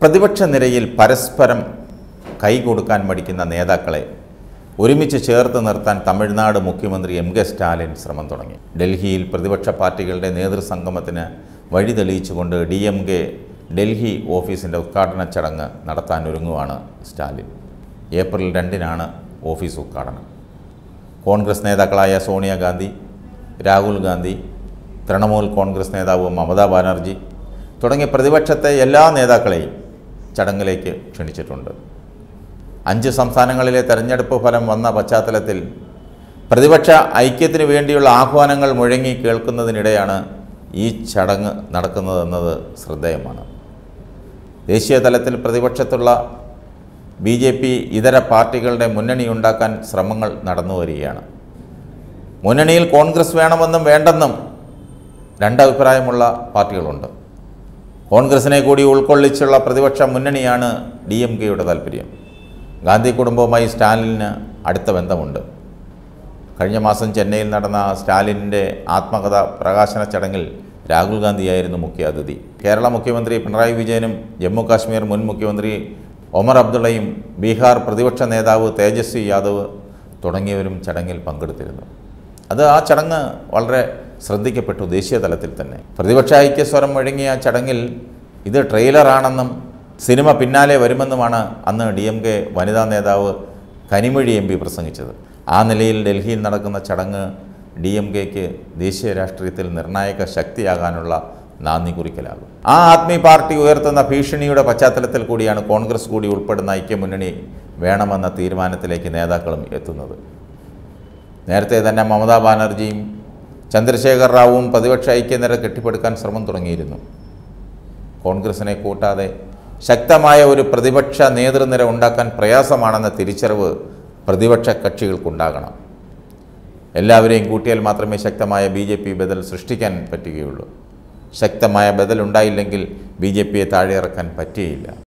പ്രതിപക്ഷ നിരയിൽ പരസ്പരം കൈകൊടുക്കാൻ മടിക്കുന്ന നേതാക്കളെ ഒരുമിച്ച് ചേർത്ത് നിർത്താൻ തമിഴ്നാട് മുഖ്യമന്ത്രി എം കെ സ്റ്റാലിൻ ശ്രമം തുടങ്ങി ഡൽഹിയിൽ പ്രതിപക്ഷ പാർട്ടികളുടെ നേതൃസംഗമത്തിന് വഴി തെളിയിച്ചുകൊണ്ട് ഡി എം കെ ഡൽഹി ഓഫീസിൻ്റെ ഉദ്ഘാടന ചടങ്ങ് നടത്താനൊരുങ്ങുവാണ് സ്റ്റാലിൻ ഏപ്രിൽ രണ്ടിനാണ് ഓഫീസ് ഉദ്ഘാടനം കോൺഗ്രസ് നേതാക്കളായ സോണിയാഗാന്ധി രാഹുൽ ഗാന്ധി തൃണമൂൽ കോൺഗ്രസ് നേതാവ് മമതാ ബാനർജി തുടങ്ങി പ്രതിപക്ഷത്തെ എല്ലാ നേതാക്കളെയും ചടങ്ങിലേക്ക് ക്ഷണിച്ചിട്ടുണ്ട് അഞ്ച് സംസ്ഥാനങ്ങളിലെ തെരഞ്ഞെടുപ്പ് ഫലം വന്ന പശ്ചാത്തലത്തിൽ പ്രതിപക്ഷ ഐക്യത്തിന് വേണ്ടിയുള്ള ആഹ്വാനങ്ങൾ മുഴങ്ങി കേൾക്കുന്നതിനിടെയാണ് ഈ ചടങ്ങ് നടക്കുന്നതെന്നത് ശ്രദ്ധേയമാണ് ദേശീയ തലത്തിൽ പ്രതിപക്ഷത്തുള്ള ബി ജെ പി ഇതര പാർട്ടികളുടെ മുന്നണി ഉണ്ടാക്കാൻ ശ്രമങ്ങൾ നടന്നു വരികയാണ് മുന്നണിയിൽ കോൺഗ്രസ് വേണമെന്നും വേണ്ടെന്നും രണ്ടഭിപ്രായമുള്ള പാർട്ടികളുണ്ട് കോൺഗ്രസിനെ കൂടി ഉൾക്കൊള്ളിച്ചുള്ള പ്രതിപക്ഷ മുന്നണിയാണ് ഡി എം കെയുടെ താല്പര്യം ഗാന്ധി കുടുംബവുമായി സ്റ്റാലിന് അടുത്ത ബന്ധമുണ്ട് കഴിഞ്ഞ മാസം ചെന്നൈയിൽ നടന്ന സ്റ്റാലിൻ്റെ ആത്മകഥ പ്രകാശന ചടങ്ങിൽ രാഹുൽ ഗാന്ധിയായിരുന്നു മുഖ്യ അതിഥി കേരള മുഖ്യമന്ത്രി പിണറായി വിജയനും ജമ്മു കാശ്മീർ മുൻ മുഖ്യമന്ത്രി ഒമർ അബ്ദുള്ളയും ബീഹാർ പ്രതിപക്ഷ നേതാവ് തേജസ്വി യാദവ് തുടങ്ങിയവരും ചടങ്ങിൽ പങ്കെടുത്തിരുന്നു അത് ആ ചടങ്ങ് വളരെ ശ്രദ്ധിക്കപ്പെട്ടു ദേശീയ തലത്തിൽ തന്നെ പ്രതിപക്ഷ ഐക്യസ്വരം മുഴങ്ങിയ ചടങ്ങിൽ ഇത് ട്രെയിലറാണെന്നും സിനിമ പിന്നാലെ വരുമെന്നുമാണ് അന്ന് ഡി എം കെ വനിതാ നേതാവ് കനിമൊഴി എം പി പ്രസംഗിച്ചത് ആ നിലയിൽ ഡൽഹിയിൽ നടക്കുന്ന ചടങ്ങ് ഡി എം കെക്ക് ദേശീയ രാഷ്ട്രീയത്തിൽ നിർണായക ശക്തിയാകാനുള്ള നാന്ദി കുറിക്കലാകും ആ ആദ്മി പാർട്ടി ഉയർത്തുന്ന ഭീഷണിയുടെ പശ്ചാത്തലത്തിൽ കൂടിയാണ് കോൺഗ്രസ് കൂടി ഉൾപ്പെടുന്ന ഐക്യമുന്നണി വേണമെന്ന തീരുമാനത്തിലേക്ക് നേതാക്കളും എത്തുന്നത് നേരത്തെ തന്നെ മമതാ ബാനർജിയും ചന്ദ്രശേഖർ റാവുവും പ്രതിപക്ഷ ഐക്യനിര കെട്ടിപ്പടുക്കാൻ ശ്രമം തുടങ്ങിയിരുന്നു കോൺഗ്രസിനെ കൂട്ടാതെ ശക്തമായ ഒരു പ്രതിപക്ഷ നേതൃനിര ഉണ്ടാക്കാൻ പ്രയാസമാണെന്ന തിരിച്ചറിവ് പ്രതിപക്ഷ കക്ഷികൾക്കുണ്ടാകണം എല്ലാവരെയും കൂട്ടിയാൽ മാത്രമേ ശക്തമായ ബി ജെ പി ബദൽ സൃഷ്ടിക്കാൻ പറ്റുകയുള്ളൂ ശക്തമായ ബദൽ ഉണ്ടായില്ലെങ്കിൽ ബി ജെ പിയെ താഴെയിറക്കാൻ പറ്റുകയില്ല